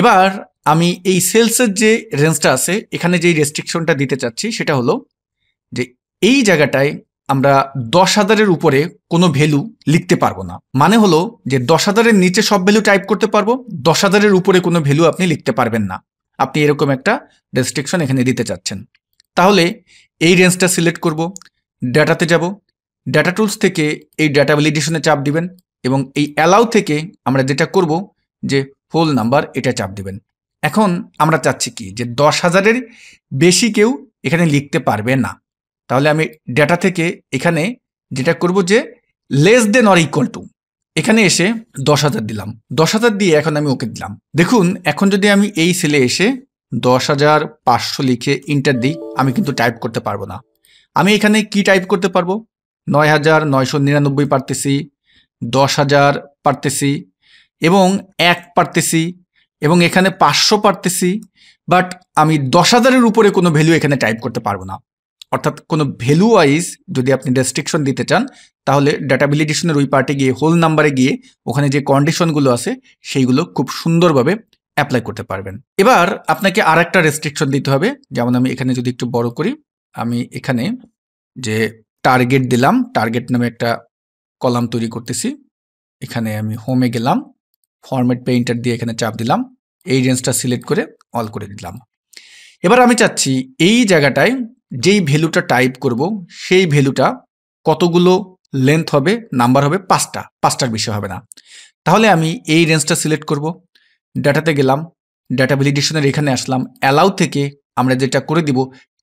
এবার আমি এই সেলসের যে রেঞ্জটা আছে এখানে যেই রেস্ট্রিকশনটা দিতে চাচ্ছি সেটা হলো যে এই জায়গাটায় আমরা দশ হাজারের উপরে কোনো ভ্যালু লিখতে পারবো না মানে হলো যে দশ হাজারের নিচে সব ভ্যালু টাইপ করতে পারবো দশ হাজারের উপরে কোনো ভ্যালু আপনি লিখতে পারবেন না আপনি এরকম একটা রেস্ট্রিকশন এখানে দিতে চাচ্ছেন তাহলে এই রেঞ্জটা সিলেক্ট করব ডাটাতে যাব ডাটা টুলস থেকে এই ডাটা ভ্যালিডেশনে চাপ দিবেন এবং এই অ্যালাউ থেকে আমরা যেটা করব যে হোল নাম্বার এটা চাপ দেবেন এখন আমরা চাচ্ছি কি যে দশ হাজারের বেশি কেউ এখানে লিখতে পারবে না তাহলে আমি ডেটা থেকে এখানে যেটা করব যে less than or equal to এখানে এসে দশ হাজার দিলাম দশ হাজার দিয়ে এখন আমি ওকে দিলাম দেখুন এখন যদি আমি এই সেলে এসে দশ হাজার পাঁচশো লিখে ইন্টার দিই আমি কিন্তু টাইপ করতে পারবো না আমি এখানে কি টাইপ করতে পারবো নয় হাজার নয়শো নিরানব্বই পারতেছি দশ হাজার পারতেছি এবং এক পারতেছি এবং এখানে পাঁচশো পারতেছি বাট আমি দশ হাজারের উপরে কোনো ভ্যালু এখানে টাইপ করতে পারবো না অর্থাৎ কোনো ভ্যালু ওয়াইজ যদি আপনি রেস্ট্রিকশন দিতে চান তাহলে ডাটা ওই পার্টে গিয়ে হোল নাম্বারে গিয়ে ওখানে যে কন্ডিশনগুলো আছে সেইগুলো খুব সুন্দরভাবে অ্যাপ্লাই করতে পারবেন এবার আপনাকে আর একটা রেস্ট্রিকশন দিতে হবে যেমন আমি এখানে যদি একটু বড় করি আমি এখানে যে টার্গেট দিলাম টার্গেট নামে একটা কলাম তৈরি করতেছি এখানে আমি হোমে গেলাম ফরম্যাট পেইন্টার দিয়ে এখানে চাপ দিলাম এই রেঞ্জটা সিলেক্ট করে অল করে দিলাম এবার আমি চাচ্ছি এই জায়গাটায় যেই ভ্যালুটা টাইপ করব সেই ভ্যালুটা কতগুলো লেন্থ হবে নাম্বার হবে পাঁচটা পাঁচটার বেশি হবে না তাহলে আমি এই রেঞ্জটা সিলেক্ট করব ডাটাতে গেলাম ডাটা ভ্যালিডেশনের এখানে আসলাম অ্যালাউ থেকে আমরা যেটা করে দিব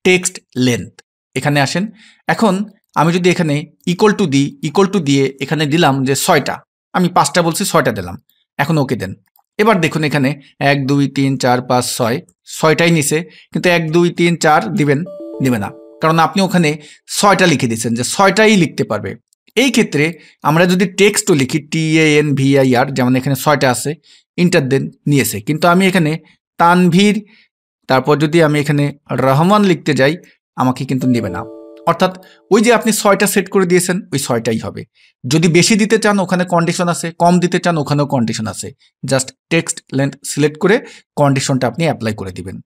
টেক্সট লেন্থ এখানে আসেন এখন আমি যদি এখানে ইকোয়াল টু দিই ইকোয়াল টু দিয়ে এখানে দিলাম যে ছয়টা আমি পাঁচটা বলছি ছয়টা দিলাম এখন ওকে দেন এবার দেখুন এখানে এক দুই তিন চার পাঁচ ছয় ছয়টাই নিছে কিন্তু এক দুই তিন চার দিবেন দিবে না কারণ আপনি ওখানে ছয়টা লিখে দিয়েছেন যে ছয়টাই লিখতে পারবে এই ক্ষেত্রে আমরা যদি টেক্সটও লিখি টি এ এন ভিআইআর যেমন এখানে ছয়টা আছে ইন্টার দেন নিয়েছে কিন্তু আমি এখানে তানভীর তারপর যদি আমি এখানে রহমান লিখতে যাই আমাকে কিন্তু নেবে না অর্থাৎ ওই যে আপনি ছয়টা সেট করে দিয়েছেন ওই ছয়টাই হবে যদি বেশি দিতে চান ওখানে কন্ডিশন আছে কম দিতে চান ওখানেও কন্ডিশন আছে জাস্ট টেক্সট লেন্থ সিলেক্ট করে কন্ডিশনটা আপনি অ্যাপ্লাই করে দিবেন